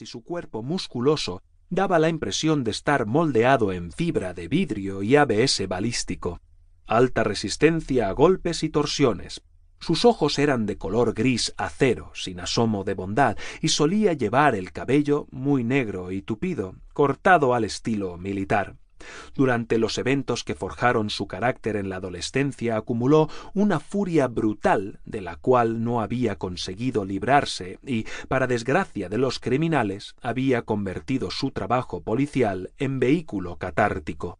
y su cuerpo musculoso daba la impresión de estar moldeado en fibra de vidrio y ABS balístico. Alta resistencia a golpes y torsiones. Sus ojos eran de color gris acero, sin asomo de bondad, y solía llevar el cabello muy negro y tupido, cortado al estilo militar. Durante los eventos que forjaron su carácter en la adolescencia acumuló una furia brutal de la cual no había conseguido librarse y, para desgracia de los criminales, había convertido su trabajo policial en vehículo catártico.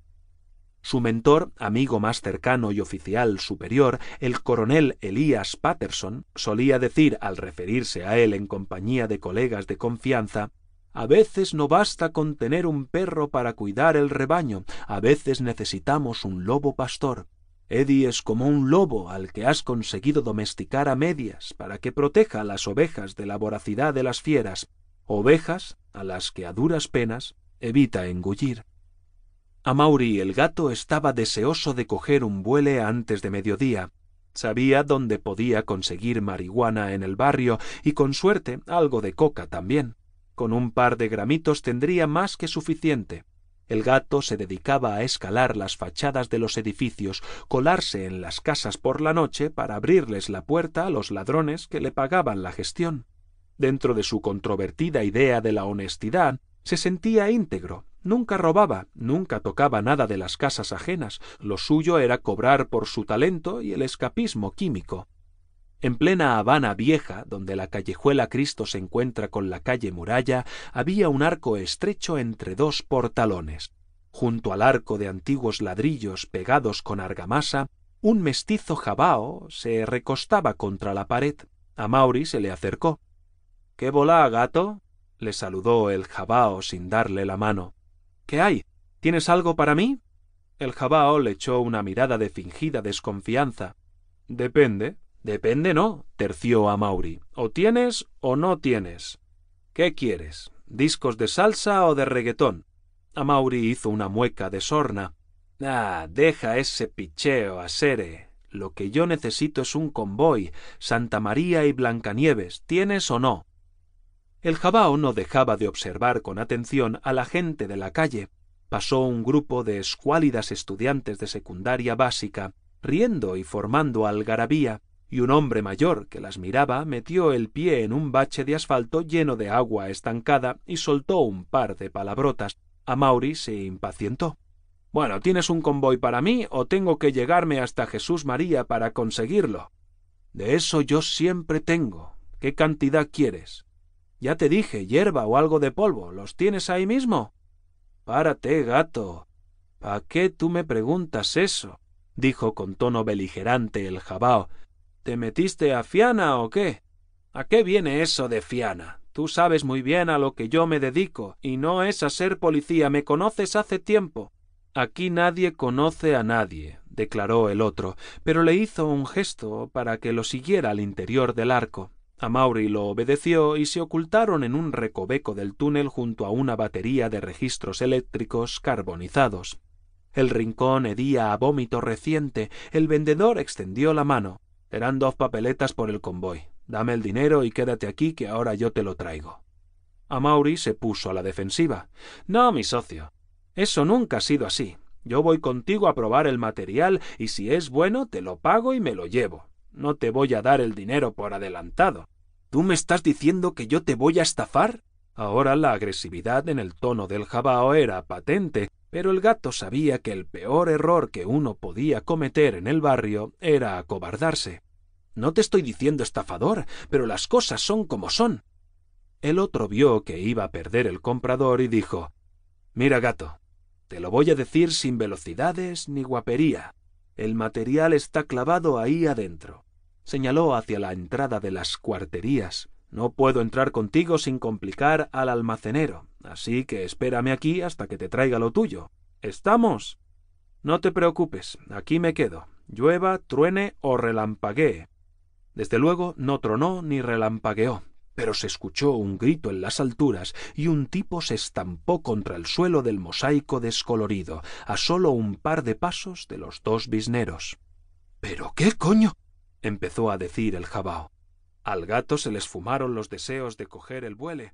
Su mentor, amigo más cercano y oficial superior, el coronel Elías Patterson, solía decir al referirse a él en compañía de colegas de confianza a veces no basta con tener un perro para cuidar el rebaño, a veces necesitamos un lobo pastor. Eddie es como un lobo al que has conseguido domesticar a medias para que proteja a las ovejas de la voracidad de las fieras, ovejas a las que a duras penas evita engullir. Amaury el gato estaba deseoso de coger un vuele antes de mediodía. Sabía dónde podía conseguir marihuana en el barrio y con suerte algo de coca también. Con un par de gramitos tendría más que suficiente. El gato se dedicaba a escalar las fachadas de los edificios, colarse en las casas por la noche para abrirles la puerta a los ladrones que le pagaban la gestión. Dentro de su controvertida idea de la honestidad, se sentía íntegro, nunca robaba, nunca tocaba nada de las casas ajenas, lo suyo era cobrar por su talento y el escapismo químico. En plena Habana Vieja, donde la callejuela Cristo se encuentra con la calle Muralla, había un arco estrecho entre dos portalones. Junto al arco de antiguos ladrillos pegados con argamasa, un mestizo jabao se recostaba contra la pared. A Mauri se le acercó. ¿Qué volá, gato? le saludó el jabao sin darle la mano. ¿Qué hay? ¿Tienes algo para mí? El jabao le echó una mirada de fingida desconfianza. Depende, Depende, ¿no? terció a Mauri. O tienes o no tienes. ¿Qué quieres? ¿Discos de salsa o de reggaetón? Mauri hizo una mueca de sorna. Ah, deja ese picheo, Asere. Lo que yo necesito es un convoy, Santa María y Blancanieves, ¿tienes o no? El jabao no dejaba de observar con atención a la gente de la calle. Pasó un grupo de escuálidas estudiantes de secundaria básica, riendo y formando algarabía, y un hombre mayor que las miraba metió el pie en un bache de asfalto lleno de agua estancada y soltó un par de palabrotas. A Mauri se impacientó. Bueno, ¿tienes un convoy para mí o tengo que llegarme hasta Jesús María para conseguirlo? De eso yo siempre tengo. ¿Qué cantidad quieres? Ya te dije, hierba o algo de polvo. ¿Los tienes ahí mismo? Párate, gato. ¿Pa qué tú me preguntas eso? dijo con tono beligerante el jabao, ¿Te metiste a Fiana o qué? ¿A qué viene eso de Fiana? Tú sabes muy bien a lo que yo me dedico, y no es a ser policía, me conoces hace tiempo. Aquí nadie conoce a nadie, declaró el otro, pero le hizo un gesto para que lo siguiera al interior del arco. A Maury lo obedeció y se ocultaron en un recoveco del túnel junto a una batería de registros eléctricos carbonizados. El rincón hedía a vómito reciente. El vendedor extendió la mano. Esperando dos papeletas por el convoy. Dame el dinero y quédate aquí que ahora yo te lo traigo. Amaury se puso a la defensiva. No, mi socio. Eso nunca ha sido así. Yo voy contigo a probar el material y si es bueno te lo pago y me lo llevo. No te voy a dar el dinero por adelantado. ¿Tú me estás diciendo que yo te voy a estafar? Ahora la agresividad en el tono del jabao era patente, pero el gato sabía que el peor error que uno podía cometer en el barrio era acobardarse. No te estoy diciendo estafador, pero las cosas son como son. El otro vio que iba a perder el comprador y dijo Mira, gato, te lo voy a decir sin velocidades ni guapería. El material está clavado ahí adentro. Señaló hacia la entrada de las cuarterías. No puedo entrar contigo sin complicar al almacenero, así que espérame aquí hasta que te traiga lo tuyo. ¿Estamos? No te preocupes, aquí me quedo, llueva, truene o relampaguee. Desde luego no tronó ni relampagueó, pero se escuchó un grito en las alturas y un tipo se estampó contra el suelo del mosaico descolorido, a solo un par de pasos de los dos bisneros. ¿Pero qué coño? empezó a decir el jabao. Al gato se les fumaron los deseos de coger el vuele,